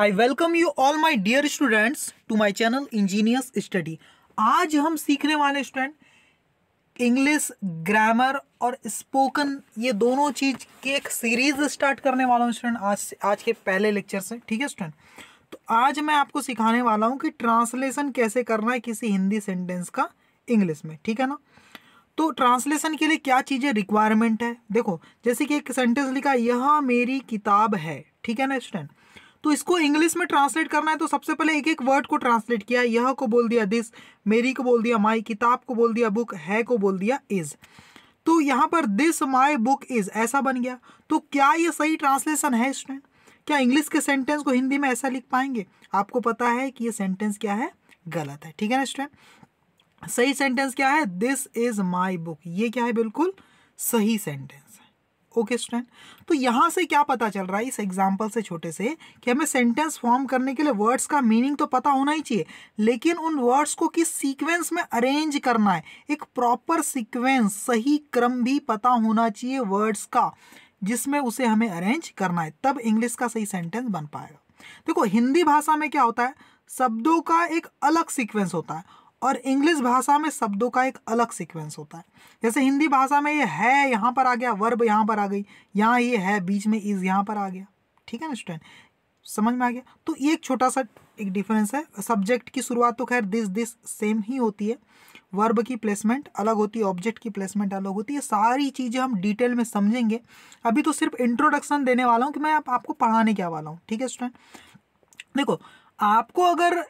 I welcome you all my dear students to my channel engineers study आज हम सीखने वाले स्टूडेंट इंग्लिश ग्रामर और स्पोकन ये दोनों चीज़ की एक सीरीज स्टार्ट करने वाला हूँ स्टूडेंट आज से आज के पहले लेक्चर से ठीक है स्टूडेंट तो आज मैं आपको सिखाने वाला हूँ कि ट्रांसलेशन कैसे करना है किसी हिंदी सेंटेंस का इंग्लिश में ठीक है ना तो ट्रांसलेशन के लिए क्या चीज़ें रिक्वायरमेंट है देखो जैसे कि एक सेंटेंस लिखा यह मेरी किताब है ठीक है ना स्टूडेंट तो इसको इंग्लिश में ट्रांसलेट करना है तो सबसे पहले एक एक वर्ड को ट्रांसलेट किया यह को बोल दिया दिस मेरी को बोल दिया माई किताब को बोल दिया बुक है को बोल दिया इज़ तो यहाँ पर दिस माई बुक इज ऐसा बन गया तो क्या यह सही ट्रांसलेशन है स्टूडेंट क्या इंग्लिश के सेंटेंस को हिंदी में ऐसा लिख पाएंगे आपको पता है कि ये सेंटेंस क्या है गलत है ठीक है ना स्टूडेंट सही सेंटेंस क्या है दिस इज माई बुक ये क्या है बिल्कुल सही सेंटेंस ओके स्टूडेंट तो यहाँ से क्या पता चल रहा है इस एग्जाम्पल से छोटे से कि हमें सेंटेंस फॉर्म करने के लिए वर्ड्स का मीनिंग तो पता होना ही चाहिए लेकिन उन वर्ड्स को किस सीक्वेंस में अरेंज करना है एक प्रॉपर सीक्वेंस सही क्रम भी पता होना चाहिए वर्ड्स का जिसमें उसे हमें अरेंज करना है तब इंग्लिश का सही सेंटेंस बन पाएगा देखो हिंदी भाषा में क्या होता है शब्दों का एक अलग सीक्वेंस होता है और इंग्लिश भाषा में शब्दों का एक अलग सीक्वेंस होता है जैसे हिंदी भाषा में ये है यहाँ पर आ गया वर्ब यहाँ पर आ गई यहाँ ये है बीच में इज़ यहाँ पर आ गया ठीक है ना स्टूडेंट समझ में आ गया तो ये एक छोटा सा एक डिफरेंस है सब्जेक्ट की शुरुआत तो खैर दिस दिस सेम ही होती है वर्ब की प्लेसमेंट अलग होती है ऑब्जेक्ट की प्लेसमेंट अलग होती है सारी चीज़ें हम डिटेल में समझेंगे अभी तो सिर्फ इंट्रोडक्शन देने वाला हूँ कि मैं आप, आपको पढ़ाने क्या वाला हूँ ठीक है स्टूडेंट देखो आपको अगर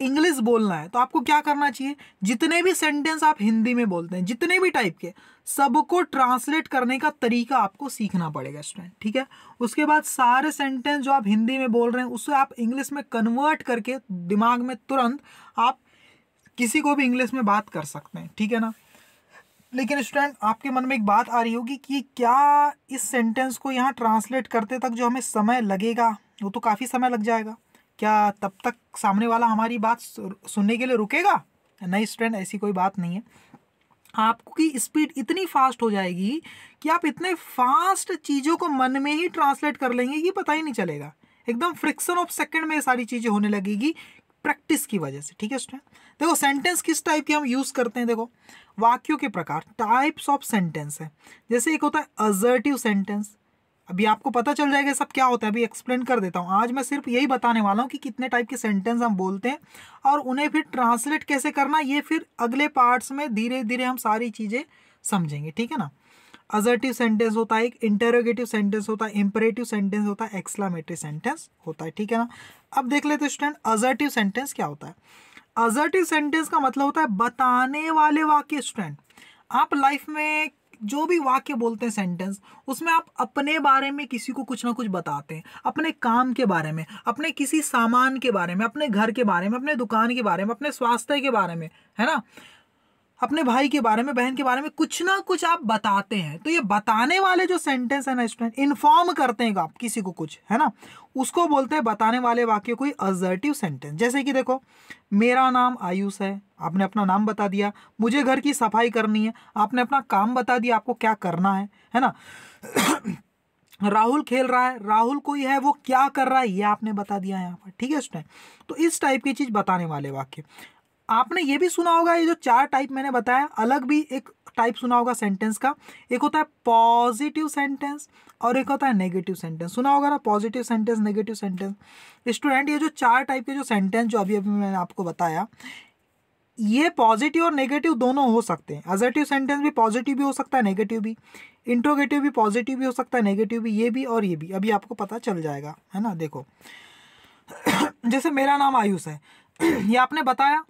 इंग्लिश बोलना है तो आपको क्या करना चाहिए जितने भी सेंटेंस आप हिंदी में बोलते हैं जितने भी टाइप के सबको ट्रांसलेट करने का तरीका आपको सीखना पड़ेगा स्टूडेंट ठीक है उसके बाद सारे सेंटेंस जो आप हिंदी में बोल रहे हैं उसे आप इंग्लिश में कन्वर्ट करके दिमाग में तुरंत आप किसी को भी इंग्लिश में बात कर सकते हैं ठीक है ना लेकिन स्टूडेंट आपके मन में एक बात आ रही होगी कि क्या इस सेंटेंस को यहाँ ट्रांसलेट करते तक जो हमें समय लगेगा वो तो काफ़ी समय लग जाएगा क्या तब तक सामने वाला हमारी बात सुनने के लिए रुकेगा नहीं स्ट्रेंड ऐसी कोई बात नहीं है आपकी स्पीड इतनी फास्ट हो जाएगी कि आप इतने फास्ट चीज़ों को मन में ही ट्रांसलेट कर लेंगे कि पता ही नहीं चलेगा एकदम फ्रिक्शन ऑफ सेकंड में सारी चीज़ें होने लगेगी प्रैक्टिस की वजह से ठीक है स्टूडेंट देखो सेंटेंस किस टाइप के हम यूज़ करते हैं देखो वाक्यों के प्रकार टाइप्स ऑफ सेंटेंस है जैसे एक होता है अजर्टिव सेंटेंस अभी आपको पता चल जाएगा सब क्या होता है अभी एक्सप्लेन कर देता हूँ आज मैं सिर्फ यही बताने वाला हूँ कि कितने टाइप के सेंटेंस हम बोलते हैं और उन्हें फिर ट्रांसलेट कैसे करना ये फिर अगले पार्ट्स में धीरे धीरे हम सारी चीज़ें समझेंगे ठीक है ना अजर्टिव सेंटेंस होता है एक इंटेरोगेटिव सेंटेंस होता है इंपरेटिव सेंटेंस होता है एक्सलामेटरी सेंटेंस होता है ठीक है ना अब देख लेते स्टूडेंट अजर्टिव सेंटेंस क्या होता है अजर्टिव सेंटेंस का मतलब होता है बताने वाले वाक्य स्टूडेंट आप लाइफ में जो भी वाक्य बोलते हैं सेंटेंस उसमें आप अपने बारे में किसी को कुछ ना कुछ बताते हैं अपने काम के बारे में अपने किसी सामान के बारे में अपने घर के बारे में अपने दुकान के बारे में अपने स्वास्थ्य के बारे में है ना अपने भाई के बारे में बहन के बारे में कुछ ना कुछ आप बताते हैं तो ये बताने वाले जो सेंटेंस है ना स्टूडेंट इन्फॉर्म करते हैं आप किसी को कुछ है ना उसको बोलते हैं बताने वाले वाक्य कोई अजर्टिव सेंटेंस जैसे कि देखो मेरा नाम आयुष है आपने अपना नाम बता दिया मुझे घर की सफाई करनी है आपने अपना काम बता दिया आपको क्या करना है है ना राहुल खेल रहा है राहुल कोई है वो क्या कर रहा है ये आपने बता दिया यहाँ पर ठीक है स्टूडेंट तो इस टाइप की चीज़ बताने वाले वाक्य आपने ये भी सुना होगा ये जो चार टाइप मैंने बताया अलग भी एक टाइप सुना होगा सेंटेंस का एक होता है पॉजिटिव सेंटेंस और एक होता है नेगेटिव सेंटेंस सुना होगा ना positive sentence negative sentence student ये जो चार टाइप के जो सेंटेंस जो अभी अभी मैंने आपको बताया ये पॉजिटिव और नेगेटिव दोनों हो सकते हैं अजर्टिव सेंटेंस भी पॉजिटिव भी हो सकता है नेगेटिव भी इंट्रोगेटिव भी पॉजिटिव भी हो सकता है नेगेटिव भी ये भी और ये भी अभी आपको पता चल जाएगा है ना देखो जैसे मेरा नाम आयुष है ये आपने बताया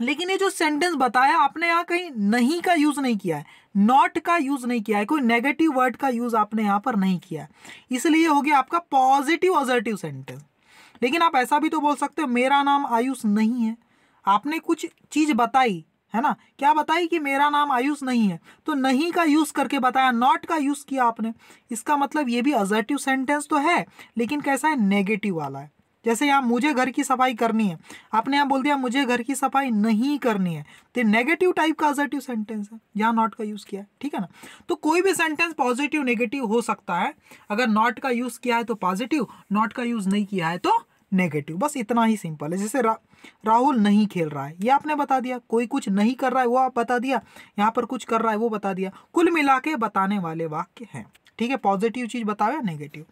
लेकिन ये जो सेंटेंस बताया आपने यहाँ कहीं नहीं का यूज़ नहीं किया है नॉट का यूज़ नहीं किया है कोई नेगेटिव वर्ड का यूज़ आपने यहाँ पर नहीं किया इसलिए हो गया आपका पॉजिटिव अजर्टिव सेंटेंस लेकिन आप ऐसा भी तो बोल सकते हो मेरा नाम आयुष नहीं है आपने कुछ चीज़ बताई है ना क्या बताई कि मेरा नाम आयुष नहीं है तो नहीं का यूज़ करके बताया नॉट का यूज़ किया आपने इसका मतलब ये भी अजर्टिव सेंटेंस तो है लेकिन कैसा है नेगेटिव वाला है जैसे यहाँ मुझे घर की सफाई करनी है आपने यहाँ बोल दिया मुझे घर की सफाई नहीं करनी है तो नेगेटिव टाइप का अजर्टिव सेंटेंस है यहाँ नॉट का यूज़ किया है ठीक है ना तो कोई भी सेंटेंस पॉजिटिव नेगेटिव हो सकता है अगर नॉट का यूज़ किया है तो पॉजिटिव नॉट का यूज़ नहीं किया है तो नेगेटिव बस इतना ही सिंपल है जैसे रा, राहुल नहीं खेल रहा है ये आपने बता दिया कोई कुछ नहीं कर रहा है वो आप बता दिया यहाँ पर कुछ कर रहा है वो बता दिया कुल मिला के बताने वाले वाक्य हैं ठीक है पॉजिटिव चीज़ बताओ या नेगेटिव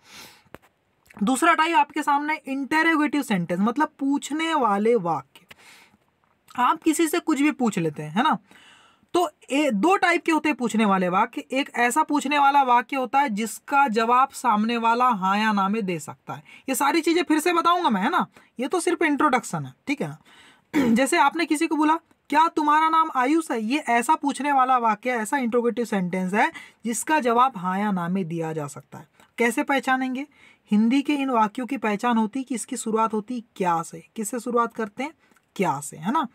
दूसरा टाइप आपके सामने इंटेरोगेटिव सेंटेंस मतलब पूछने वाले वाक्य आप किसी से कुछ भी पूछ लेते हैं है ना तो ए, दो टाइप के होते हैं पूछने वाले वाक्य एक ऐसा पूछने वाला वाक्य होता है जिसका जवाब सामने वाला हाँ या ना में दे सकता है ये सारी चीज़ें फिर से बताऊंगा मैं है ना ये तो सिर्फ इंट्रोडक्शन है ठीक है ना जैसे आपने किसी को बोला क्या तुम्हारा नाम आयुष है ये ऐसा पूछने वाला वाक्य ऐसा इंट्रोगेटिव सेंटेंस है जिसका जवाब हाँ या ना में दिया जा सकता है कैसे पहचानेंगे हिंदी के इन वाक्यों की पहचान होती कि इसकी शुरुआत होती क्या से किससे शुरुआत करते हैं क्या से है ना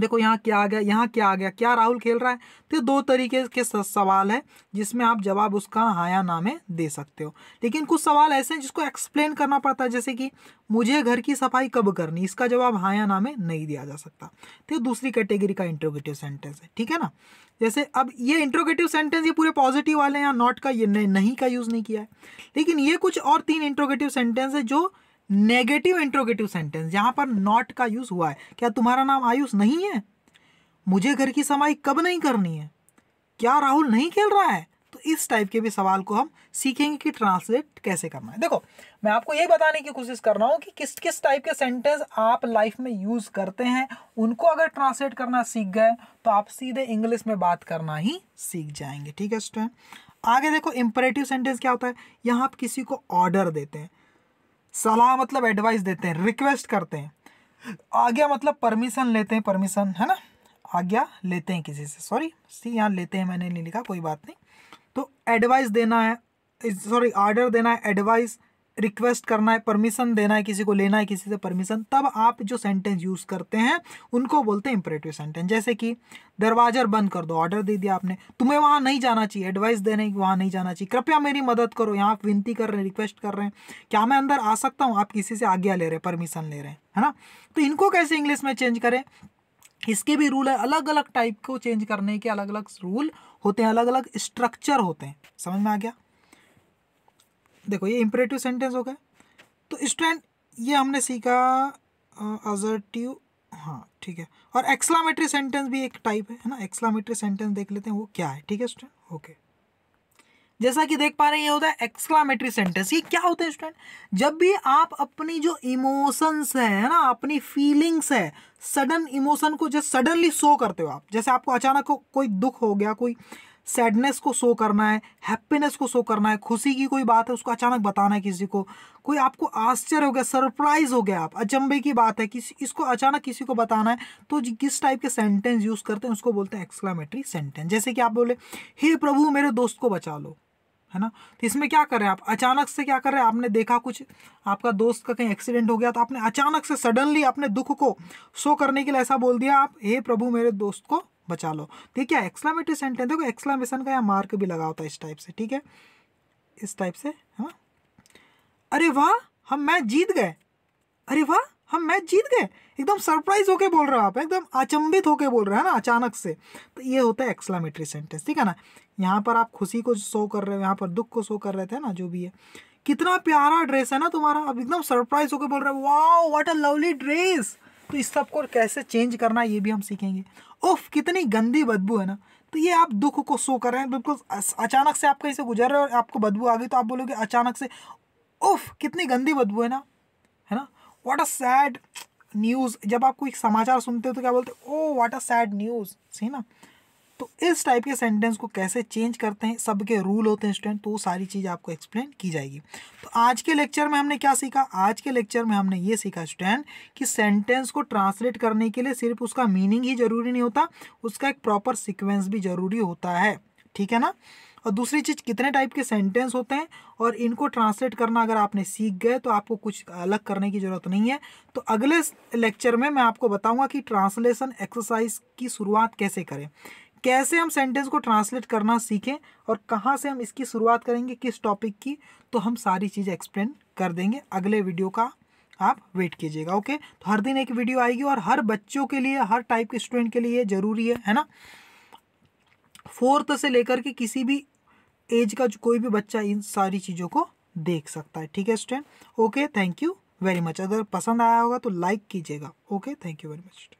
देखो यहाँ क्या आ गया यहाँ क्या आ गया क्या राहुल खेल रहा है तो दो तरीके के सवाल है जिसमें आप जवाब उसका हाया नामे दे सकते हो लेकिन कुछ सवाल ऐसे हैं जिसको एक्सप्लेन करना पड़ता है जैसे कि मुझे घर की सफाई कब करनी इसका जवाब हाया नामे नहीं दिया जा सकता तो ये दूसरी कैटेगरी का इंट्रोगेटिव सेंटेंस है ठीक है ना जैसे अब ये इंट्रोगेटिव सेंटेंस ये पूरे पॉजिटिव वाले हैं या नॉट का ये नहीं का यूज़ नहीं किया है लेकिन ये कुछ और तीन इंट्रोगेटिव सेंटेंस है जो नेगेटिव इंट्रोगेटिव सेंटेंस यहाँ पर नॉट का यूज़ हुआ है क्या तुम्हारा नाम आयुष नहीं है मुझे घर की सफाई कब नहीं करनी है क्या राहुल नहीं खेल रहा है तो इस टाइप के भी सवाल को हम सीखेंगे कि ट्रांसलेट कैसे करना है देखो मैं आपको यही बताने की कोशिश कर रहा हूँ कि किस किस टाइप के सेंटेंस आप लाइफ में यूज़ करते हैं उनको अगर ट्रांसलेट करना सीख गए तो आप सीधे इंग्लिश में बात करना ही सीख जाएंगे ठीक है स्टूडेंट आगे देखो इंपरेटिव सेंटेंस क्या होता है यहाँ आप किसी को ऑर्डर देते हैं सलाह मतलब एडवाइस देते हैं रिक्वेस्ट करते हैं आज्ञा मतलब परमिशन लेते हैं परमिशन है ना आज्ञा लेते हैं किसी से सॉरी सी यहाँ लेते हैं मैंने नहीं लिखा कोई बात नहीं तो एडवाइस देना है सॉरी ऑर्डर देना है एडवाइस रिक्वेस्ट करना है परमिशन देना है किसी को लेना है किसी से परमिशन तब आप जो सेंटेंस यूज़ करते हैं उनको बोलते हैं इंपरेटिव सेंटेंस जैसे कि दरवाज़ा बंद कर दो ऑर्डर दे दिया आपने तुम्हें वहाँ नहीं जाना चाहिए एडवाइस देने की वहाँ नहीं जाना चाहिए कृपया मेरी मदद करो यहाँ आप विनती कर रहे हैं रिक्वेस्ट कर रहे हैं क्या मैं अंदर आ सकता हूँ आप किसी से आज्ञा ले रहे हैं परमिशन ले रहे हैं है ना तो इनको कैसे इंग्लिश में चेंज करें इसके भी रूल है अलग अलग टाइप को चेंज करने के अलग अलग रूल होते हैं अलग अलग स्ट्रक्चर होते हैं समझ में आ गया देखो ये इम्परेटिव सेंटेंस हो गया तो स्टूडेंट ये हमने सीखा अजर्टिव हाँ ठीक है और एक्सलामेटरी सेंटेंस भी एक टाइप है ना एक्सलामेटरी सेंटेंस देख लेते हैं वो क्या है ठीक है स्टूडेंट ओके जैसा कि देख पा रहे हैं ये होता है एक्सक्लामेटरी सेंटेंस ये क्या होता है स्टूडेंट जब भी आप अपनी जो इमोशंस हैं है ना अपनी फीलिंग्स है सडन इमोशन को जैसे सडनली शो करते हो आप जैसे आपको अचानक को, कोई दुख हो गया कोई सैडनेस को शो करना है हैप्पीनेस को शो करना है खुशी की कोई बात है उसको अचानक बताना है किसी को कोई आपको आश्चर्य हो गया सरप्राइज हो गया आप अचंबे की बात है किसी इसको अचानक किसी को बताना है तो किस टाइप के सेंटेंस यूज़ करते हैं उसको बोलते हैं एक्सक्लामेटरी सेंटेंस जैसे कि आप बोले हे प्रभु मेरे दोस्त को बचा लो है ना तो इसमें क्या कर रहे हैं आप अचानक से क्या कर रहे हैं आपने देखा कुछ आपका दोस्त का कहीं एक्सीडेंट हो गया तो आपने अचानक से सडनली अपने दुख को शो करने के लिए ऐसा बोल दिया आप हे प्रभु मेरे दोस्त को बचा लो ठीक तो है एक्सलामेटरी सेंटेंस देखो एक्सलामेशन का यहाँ मार्क भी लगा होता है इस टाइप से ठीक है इस टाइप से है ना अरे वाह हम मैच जीत गए अरे वाह हम मैच जीत गए एकदम सरप्राइज होके बोल रहे हो आप एकदम अचंभित होके बोल रहे हैं ना अचानक से तो ये होता है एक्सलामेटरी सेंटेंस ठीक है ना यहाँ पर आप खुशी को शो कर रहे हो यहाँ पर दुख को शो कर रहे थे ना जो भी है कितना प्यारा ड्रेस है ना तुम्हारा अब एकदम सरप्राइज होकर बोल रहे हो वाह व्हाट अ लवली ड्रेस तो इस सब को कैसे चेंज करना ये भी हम सीखेंगे उफ कितनी गंदी बदबू है ना तो ये आप दुख को शो कर रहे हैं बिल्कुल अचानक से आप कहीं से गुजर रहे हो और आपको बदबू आ गई तो आप बोलोगे अचानक से उफ कितनी गंदी बदबू है ना व्हाट अ सैड न्यूज़ जब आप कोई समाचार सुनते हो तो क्या बोलते हो oh what a sad news सही ना तो इस टाइप के सेंटेंस को कैसे चेंज करते हैं सबके रूल होते हैं स्टूडेंट तो वो सारी चीज़ आपको एक्सप्लेन की जाएगी तो आज के लेक्चर में हमने क्या सीखा आज के लेक्चर में हमने ये सीखा स्टूडेंट कि सेंटेंस को ट्रांसलेट करने के लिए सिर्फ उसका मीनिंग ही जरूरी नहीं होता उसका एक प्रॉपर सिक्वेंस भी जरूरी होता है ठीक है ना और दूसरी चीज़ कितने टाइप के सेंटेंस होते हैं और इनको ट्रांसलेट करना अगर आपने सीख गए तो आपको कुछ अलग करने की ज़रूरत नहीं है तो अगले लेक्चर में मैं आपको बताऊंगा कि ट्रांसलेशन एक्सरसाइज की शुरुआत कैसे करें कैसे हम सेंटेंस को ट्रांसलेट करना सीखें और कहाँ से हम इसकी शुरुआत करेंगे किस टॉपिक की तो हम सारी चीज़ एक्सप्लेन कर देंगे अगले वीडियो का आप वेट कीजिएगा ओके तो हर दिन एक वीडियो आएगी और हर बच्चों के लिए हर टाइप के स्टूडेंट के लिए ज़रूरी है है ना फोर्थ से लेकर के किसी भी एज का कोई भी बच्चा इन सारी चीज़ों को देख सकता है ठीक है student okay thank you very much अगर पसंद आया होगा तो लाइक कीजिएगा okay thank you very much